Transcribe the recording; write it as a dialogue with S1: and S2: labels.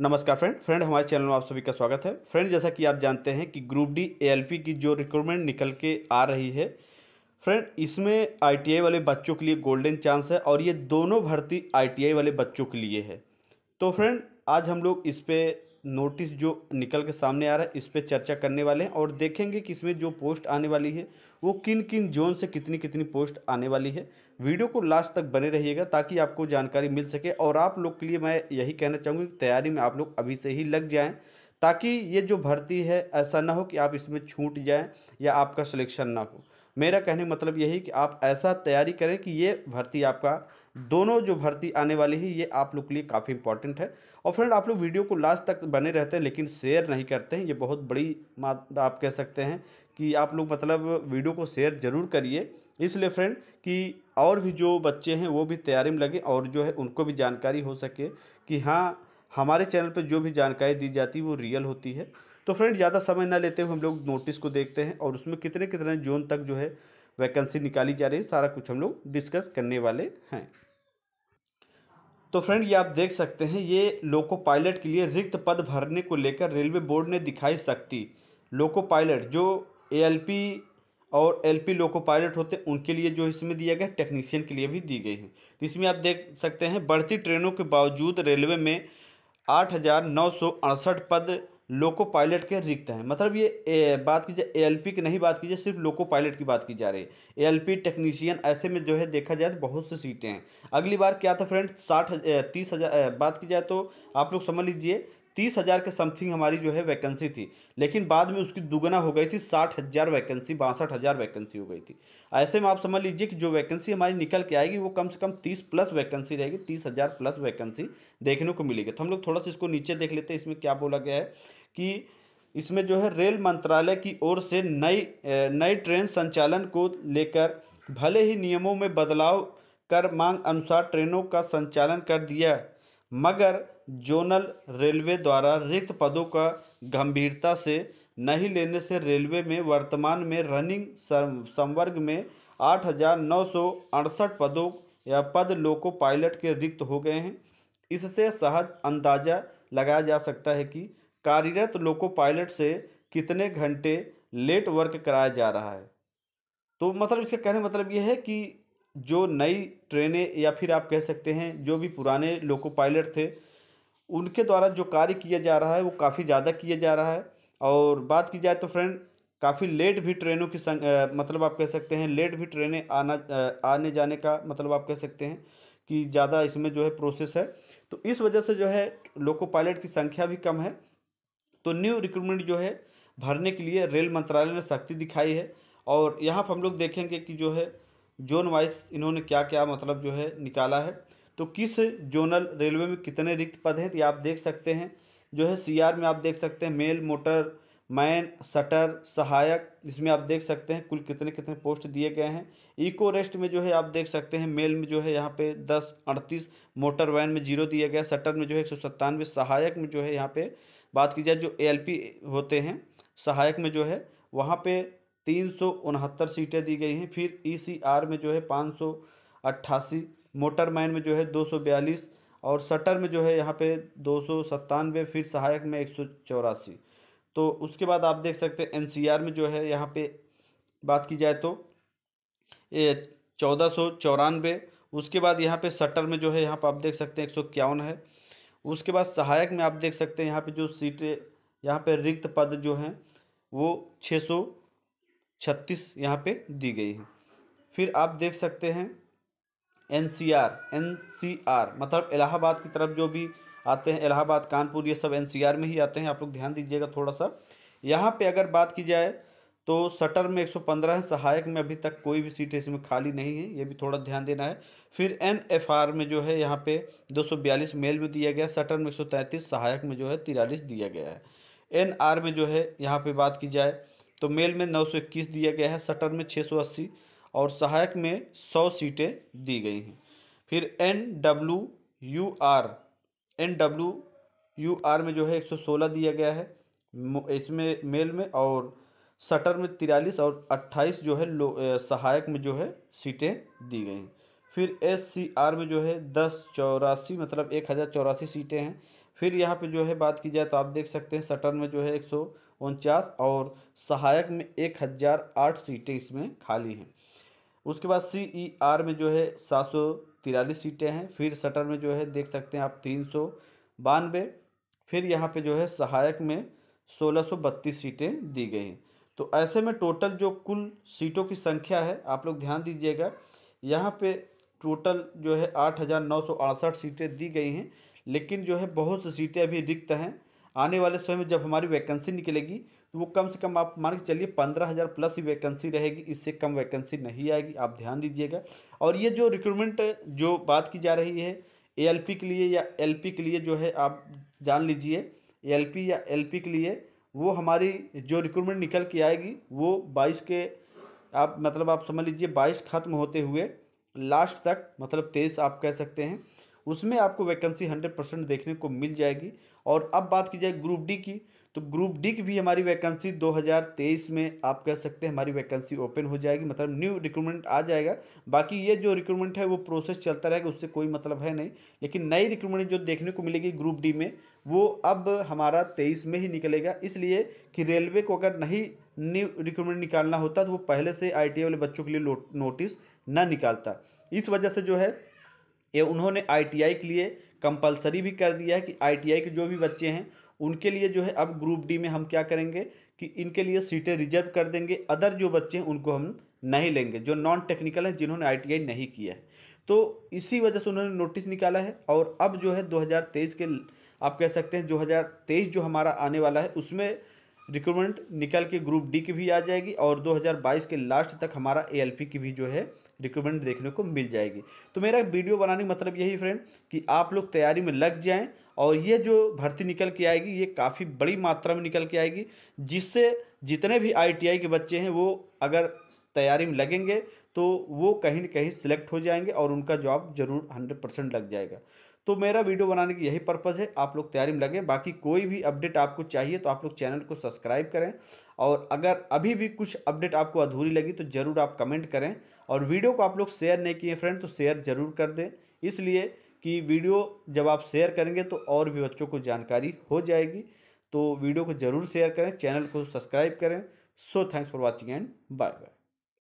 S1: नमस्कार friend friend हमारे channel में आप सभी का स्वागत है फ्रेंड जैसा कि आप जानते हैं कि ग्रुप डी ए की जो रिक्रूटमेंट निकल के आ रही है फ्रेंड इसमें आईटीआई वाले बच्चों के लिए गोल्डन चांस है और ये दोनों भर्ती आईटीआई वाले बच्चों के लिए है तो फ्रेंड आज हम लोग इस पर नोटिस जो निकल के सामने आ रहा है इस पर चर्चा करने वाले हैं और देखेंगे कि इसमें जो पोस्ट आने वाली है वो किन किन जोन से कितनी कितनी पोस्ट आने वाली है वीडियो को लास्ट तक बने रहिएगा ताकि आपको जानकारी मिल सके और आप लोग के लिए मैं यही कहना चाहूँगी कि तैयारी में आप लोग अभी से ही लग जाएँ ताकि ये जो भर्ती है ऐसा ना हो कि आप इसमें छूट जाएँ या आपका सिलेक्शन ना हो मेरा कहने मतलब यही कि आप ऐसा तैयारी करें कि ये भर्ती आपका दोनों जो भर्ती आने वाली है ये आप लोग के लिए काफ़ी इंपॉर्टेंट है और फ्रेंड आप लोग वीडियो को लास्ट तक बने रहते हैं लेकिन शेयर नहीं करते हैं ये बहुत बड़ी बात आप कह सकते हैं कि आप लोग मतलब वीडियो को शेयर ज़रूर करिए इसलिए फ्रेंड कि और भी जो बच्चे हैं वो भी तैयारी में लगे और जो है उनको भी जानकारी हो सके कि हाँ हमारे चैनल पर जो भी जानकारी दी जाती है वो रियल होती है तो फ्रेंड ज़्यादा समय ना लेते हुए हम लोग नोटिस को देखते हैं और उसमें कितने कितने जोन तक जो है वैकेंसी निकाली जा रही है सारा कुछ हम लोग डिस्कस करने वाले हैं तो फ्रेंड ये आप देख सकते हैं ये लोको पायलट के लिए रिक्त पद भरने को लेकर रेलवे बोर्ड ने दिखाई सकती लोको पायलट जो एएलपी और एलपी लोको पायलट होते हैं उनके लिए जो इसमें दिया गया टेक्नीशियन के लिए भी दी गई है तो इसमें आप देख सकते हैं बढ़ती ट्रेनों के बावजूद रेलवे में आठ हज़ार नौ सौ अड़सठ पद लोको पायलट के रिक्त हैं मतलब ये ए, बात जाए एएलपी की नहीं बात की जाए सिर्फ लोको पायलट की बात की जा रही है पी टेक्नीशियन ऐसे में जो है देखा जाए तो बहुत सी सीटें हैं अगली बार क्या था फ्रेंड साठ तीस हज़ार बात की जाए तो आप लोग समझ लीजिए तीस हज़ार के समथिंग हमारी जो है वैकेंसी थी लेकिन बाद में उसकी दुगना हो गई थी साठ हज़ार वैकेंसी बासठ हज़ार वैकेंसी हो गई थी ऐसे में आप समझ लीजिए कि जो वैकेंसी हमारी निकल के आएगी वो कम से कम तीस प्लस वैकेंसी रहेगी तीस हज़ार प्लस वैकेंसी देखने को मिलेगी तो हम लोग थोड़ा सा इसको नीचे देख लेते हैं इसमें क्या बोला गया है कि इसमें जो है रेल मंत्रालय की ओर से नई नई ट्रेन संचालन को लेकर भले ही नियमों में बदलाव कर मांग अनुसार ट्रेनों का संचालन कर दिया मगर जोनल रेलवे द्वारा रिक्त पदों का गंभीरता से नहीं लेने से रेलवे में वर्तमान में रनिंग संवर्ग में आठ हज़ार नौ सौ अड़सठ पदों या पद लोको पायलट के रिक्त हो गए हैं इससे सहज अंदाज़ा लगाया जा सकता है कि कार्यरत लोको पायलट से कितने घंटे लेट वर्क कराया जा रहा है तो मतलब इसका कहने मतलब यह है कि जो नई ट्रेनें या फिर आप कह सकते हैं जो भी पुराने लोको पायलट थे उनके द्वारा जो कार्य किया जा रहा है वो काफ़ी ज़्यादा किया जा रहा है और बात की जाए तो फ्रेंड काफ़ी लेट भी ट्रेनों की संग आ, मतलब आप कह सकते हैं लेट भी ट्रेनें आना आ, आने जाने का मतलब आप कह सकते हैं कि ज़्यादा इसमें जो है प्रोसेस है तो इस वजह से जो है लोको पायलट की संख्या भी कम है तो न्यू रिक्रूटमेंट जो है भरने के लिए रेल मंत्रालय ने सख्ती दिखाई है और यहाँ पर हम लोग देखेंगे कि जो है जोन वाइज इन्होंने क्या क्या मतलब जो है निकाला है तो किस जोनल रेलवे में कितने रिक्त पद हैं तो आप देख सकते हैं जो है सीआर में आप देख सकते हैं मेल मोटर मैन शटर सहायक इसमें आप देख सकते हैं कुल कितने कितने पोस्ट दिए गए हैं इको रेस्ट में जो है आप देख सकते हैं मेल में जो है यहाँ पे दस अड़तीस मोटर वैन में जीरो दिया गया शटर में जो है एक सौ सत्तानवे सहायक में जो है यहाँ पे बात की जाए जो एलपी होते हैं सहायक में जो है वहाँ पे तीन सौ उनहत्तर सीटें दी गई हैं फिर ईसीआर e में जो है पाँच सौ अट्ठासी मैन में जो है दो सौ बयालीस और शटर में जो है यहाँ पे दो सौ सत्तानवे फिर सहायक में एक सौ चौरासी तो उसके बाद आप देख सकते हैं एनसीआर में जो है यहाँ पे बात की जाए तो चौदह सौ चौरानवे उसके बाद यहाँ पे शटर में जो है यहाँ पर आप देख सकते हैं एक सौ इक्यावन है उसके बाद सहायक में आप देख सकते हैं यहाँ पे जो सीटें यहाँ पे रिक्त पद जो हैं वो छः सौ छत्तीस यहाँ पे दी गई है फिर आप देख सकते हैं N C R N C R मतलब इलाहाबाद की तरफ जो भी आते हैं इलाहाबाद कानपुर ये सब एन सी आर में ही आते हैं आप लोग ध्यान दीजिएगा थोड़ा सा यहाँ पे अगर बात की जाए तो सटर में 115 है सहायक में अभी तक कोई भी सीट इसमें खाली नहीं है ये भी थोड़ा ध्यान देना है फिर एन एफ आर में जो है यहाँ पे बयालीस मेल में दिया गया सटर में तैंतीस सहायक में जो है तिरालीस दिया गया है एन आर में जो है यहाँ पे बात की जाए तो मेल में 921 दिया गया है सटर में 680 और सहायक में 100 सीटें दी गई हैं फिर N W U R N W U R में जो है 116 दिया गया है इसमें मेल में और सटर में तिरालीस और अट्ठाईस जो है लो सहायक में जो है सीटें दी गई हैं फिर एस सी आर में जो है दस चौरासी मतलब एक हज़ार चौरासी सीटें हैं फिर यहाँ पे जो है बात की जाए तो आप देख सकते हैं सटर में जो है एक सौ उनचास और सहायक में एक हज़ार आठ सीटें इसमें खाली हैं उसके बाद सी ई आर में जो है सात सौ तिरालीस सीटें हैं फिर सटर में जो है देख सकते हैं आप तीन सौ बानवे फिर यहाँ पे जो है सहायक में सोलह सौ बत्तीस सीटें दी गई हैं तो ऐसे में टोटल जो कुल सीटों की संख्या है आप लोग ध्यान दीजिएगा यहाँ पर टोटल जो है आठ हज़ार नौ सौ अड़सठ सीटें दी गई हैं लेकिन जो है बहुत सी सीटें अभी रिक्त हैं आने वाले समय में जब हमारी वैकेंसी निकलेगी तो वो कम से कम आप मान के चलिए पंद्रह हज़ार प्लस ही वैकेंसी रहेगी इससे कम वैकेंसी नहीं आएगी आप ध्यान दीजिएगा और ये जो रिक्रूटमेंट जो बात की जा रही है ए के लिए या एल के लिए जो है आप जान लीजिए एल या एल के लिए वो हमारी जो रिक्रूटमेंट निकल के आएगी वो बाईस के आप मतलब आप समझ लीजिए बाईस खत्म होते हुए लास्ट तक मतलब तेईस आप कह सकते हैं उसमें आपको वैकेंसी हंड्रेड परसेंट देखने को मिल जाएगी और अब बात की जाए ग्रुप डी की तो ग्रुप डी की भी हमारी वैकेंसी 2023 में आप कह सकते हैं हमारी वैकेंसी ओपन हो जाएगी मतलब न्यू रिक्रूटमेंट आ जाएगा बाकी ये जो रिक्रूटमेंट है वो प्रोसेस चलता रहेगा उससे कोई मतलब है नहीं लेकिन नई रिक्रूटमेंट जो देखने को मिलेगी ग्रुप डी में वो अब हमारा तेईस में ही निकलेगा इसलिए कि रेलवे को अगर नहीं न्यू रिक्रूटमेंट निकालना होता तो वो पहले से आई वाले बच्चों के लिए नोटिस ना निकालता इस वजह से जो है ये उन्होंने आईटीआई के लिए कंपलसरी भी कर दिया है कि आईटीआई के जो भी बच्चे हैं उनके लिए जो है अब ग्रुप डी में हम क्या करेंगे कि इनके लिए सीटें रिजर्व कर देंगे अदर जो बच्चे हैं उनको हम नहीं लेंगे जो नॉन टेक्निकल हैं जिन्होंने आईटीआई नहीं किया है तो इसी वजह से उन्होंने नोटिस निकाला है और अब जो है दो के आप कह सकते हैं दो जो हमारा आने वाला है उसमें रिक्रूटमेंट निकल के ग्रुप डी की भी आ जाएगी और 2022 के लास्ट तक हमारा ए की भी जो है रिक्रूटमेंट देखने को मिल जाएगी तो मेरा वीडियो बनाने का मतलब यही फ्रेंड कि आप लोग तैयारी में लग जाएँ और ये जो भर्ती निकल के आएगी ये काफ़ी बड़ी मात्रा में निकल के आएगी जिससे जितने भी आई के बच्चे हैं वो अगर तैयारी में लगेंगे तो वो कहीं ना कहीं सिलेक्ट हो जाएंगे और उनका जॉब जरूर हंड्रेड परसेंट लग जाएगा तो मेरा वीडियो बनाने की यही पर्पज़ है आप लोग तैयारी में लगें बाकी कोई भी अपडेट आपको चाहिए तो आप लोग चैनल को सब्सक्राइब करें और अगर अभी भी कुछ अपडेट आपको अधूरी लगी तो ज़रूर आप कमेंट करें और वीडियो को आप लोग शेयर नहीं किए फ्रेंड तो शेयर ज़रूर कर दें इसलिए कि वीडियो जब आप शेयर करेंगे तो और भी बच्चों को जानकारी हो जाएगी तो वीडियो को ज़रूर शेयर करें चैनल को सब्सक्राइब करें so thanks for watching and bye bye